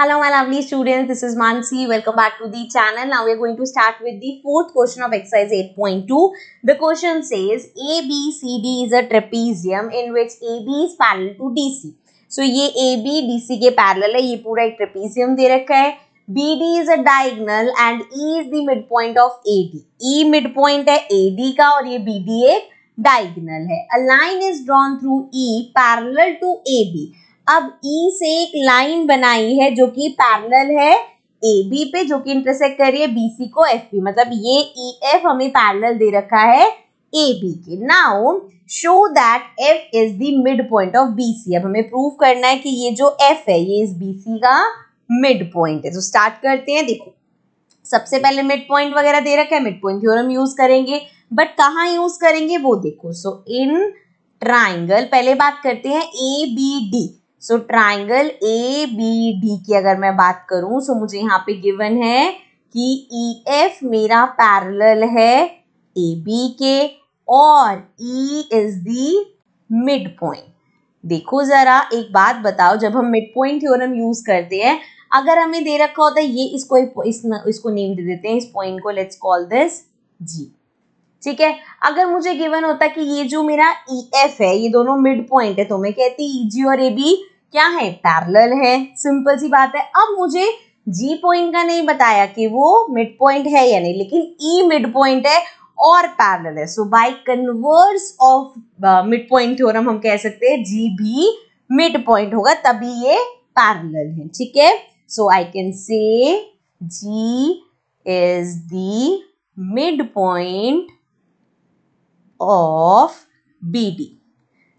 Hello my lovely students, this is Mansi. Welcome back to the channel. Now we are going to start with the fourth question of exercise 8.2. The question says ABCD is a trapezium in which AB is parallel to DC. So ये AB DC ke parallel hai ye pura ek trapezium दे रखा है BD is a diagonal and E is the midpoint of AD. E midpoint है AD का और ये BD ek diagonal hai A line is drawn through E parallel to AB. अब E से एक line बनाई है जो कि पैरेलल है ए बी पे जो कि इंटरसेक्ट कर रही है बी सी को एफ बी मतलब ये ई e एफ हमें पैरेलल दे रखा है ए बी के now show that F is the mid point of B C अब हमें प्रूव करना है कि ये जो एफ है ये इस बी सी का मिड पॉइंट है तो स्टार्ट करते हैं देखो सबसे पहले मिड पॉइंट वगैरह दे रखा है मिड पॉइंट थ्योरम यूज करेंगे बट कहाँ यूज करेंगे वो देखो सो इन ट्राइंगल पहले बात करते हैं A B D so triangle A B D की अगर मैं बात करूं सो so मुझे यहाँ पे गिवन है कि ई e एफ मेरा पैरल है ए बी के और E is the mid point देखो जरा एक बात बताओ जब हम मिड पॉइंट थ्योरम यूज करते हैं अगर हमें दे रखा होता है ये इसको इस, इसको नेम दे देते हैं इस पॉइंट को लेट्स कॉल दिस जी ठीक है अगर मुझे गिवन होता कि ये जो मेरा ई e एफ है ये दोनों मिड पॉइंट है तो मैं कहती ई e जी और ए बी क्या है पैरल है सिंपल सी बात है अब मुझे जी पॉइंट का नहीं बताया कि वो मिड पॉइंट है या नहीं लेकिन ई मिड पॉइंट है और पैरल है so by converse of mid point theorem हम कह सकते हैं जी भी मिड पॉइंट होगा तभी ये पैरल है ठीक है सो I can say G is the mid point of B D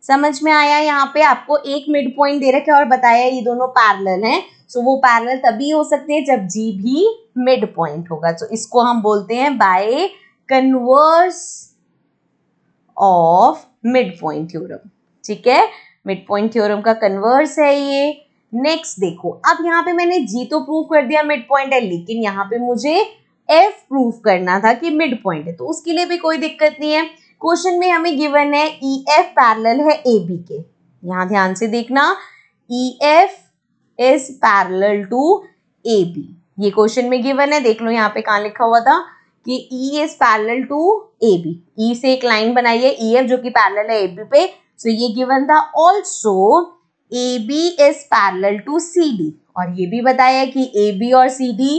समझ में आया यहाँ पे आपको एक मिड पॉइंट दे रखा है और बताया ये दोनों पैरल हैं सो वो पैरल तभी हो सकते हैं जब जी भी मिड पॉइंट होगा सो इसको हम बोलते हैं by converse of mid point theorem ठीक है मिड पॉइंट थ्योरम का कन्वर्स है ये नेक्स्ट देखो अब यहाँ पे मैंने जी तो प्रूव कर दिया मिड पॉइंट है लेकिन यहाँ पे मुझे एफ प्रूफ करना था कि मिड पॉइंट है तो उसके लिए भी कोई दिक्कत नहीं है क्वेश्चन में हमें गिवन है ई एफ पैरल है ए बी के यहाँ ध्यान से देखना E F is parallel to A B ये क्वेश्चन में गिवन है देख लो यहाँ पे कहाँ लिखा हुआ था कि E is parallel to A B E से एक लाइन बनाई है ई e एफ जो कि पैरल है ए बी पे सो ये गिवन था also A B is parallel to C D और ये भी बताया कि ए बी और सी डी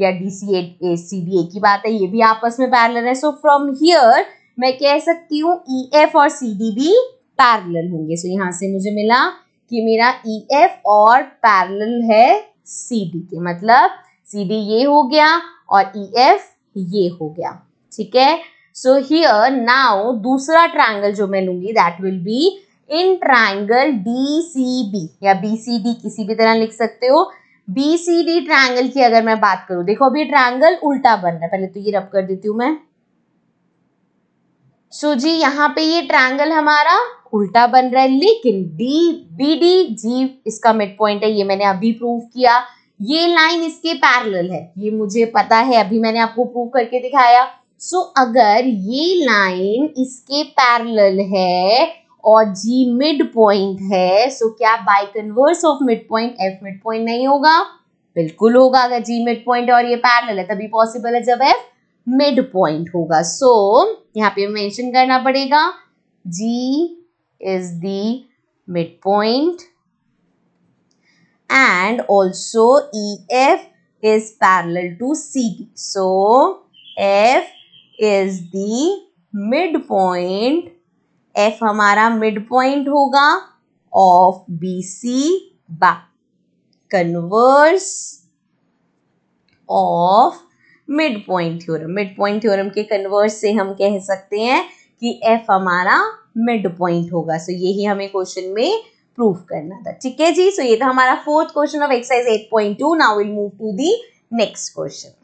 या D C A C D A की बात है ये भी आपस में पैरल है सो फ्रॉम हियर मैं कह सकती हूँ ई e एफ और सी डी भी पैरल होंगे सो यहाँ से मुझे मिला कि मेरा ई e एफ और पैरल है सी डी के मतलब सी डी ये हो गया और ई e एफ ये हो गया ठीक है सो हियर नाउ दूसरा ट्राइंगल जो मैं लूंगी that will be in triangle D C B या बी सी डी किसी भी तरह लिख सकते हो बी सी डी ट्राइंगल की अगर मैं बात करूं देखो अभी ट्राइंगल उल्टा बन रहा है पहले तो ये रब कर देती हूँ मैं सो so जी यहाँ पे ये ट्रायंगल हमारा उल्टा बन रहा है लेकिन डी बी डी जी इसका मिड पॉइंट है ये मैंने अभी प्रूव किया ये लाइन इसके पैरेलल है ये मुझे पता है अभी मैंने आपको प्रूव करके दिखाया सो so, अगर ये लाइन इसके पैरेलल है और जी मिड पॉइंट है सो so क्या by converse of mid point F mid point नहीं होगा बिल्कुल होगा अगर जी मिड पॉइंट और ये पैरेलल है तभी पॉसिबल है जब एफ मिड पॉइंट होगा सो so, यहाँ पे मेंशन करना पड़ेगा G is the mid point and also E F is parallel to C so F is the mid point F हमारा मिड पॉइंट होगा of B C by converse of mid point theorem mid point theorem के converse से हम कह सकते हैं कि F हमारा मिड पॉइंट होगा सो so, यही हमें क्वेश्चन में प्रूव करना था ठीक है जी सो so, ये था हमारा fourth question of exercise two now will move to the next question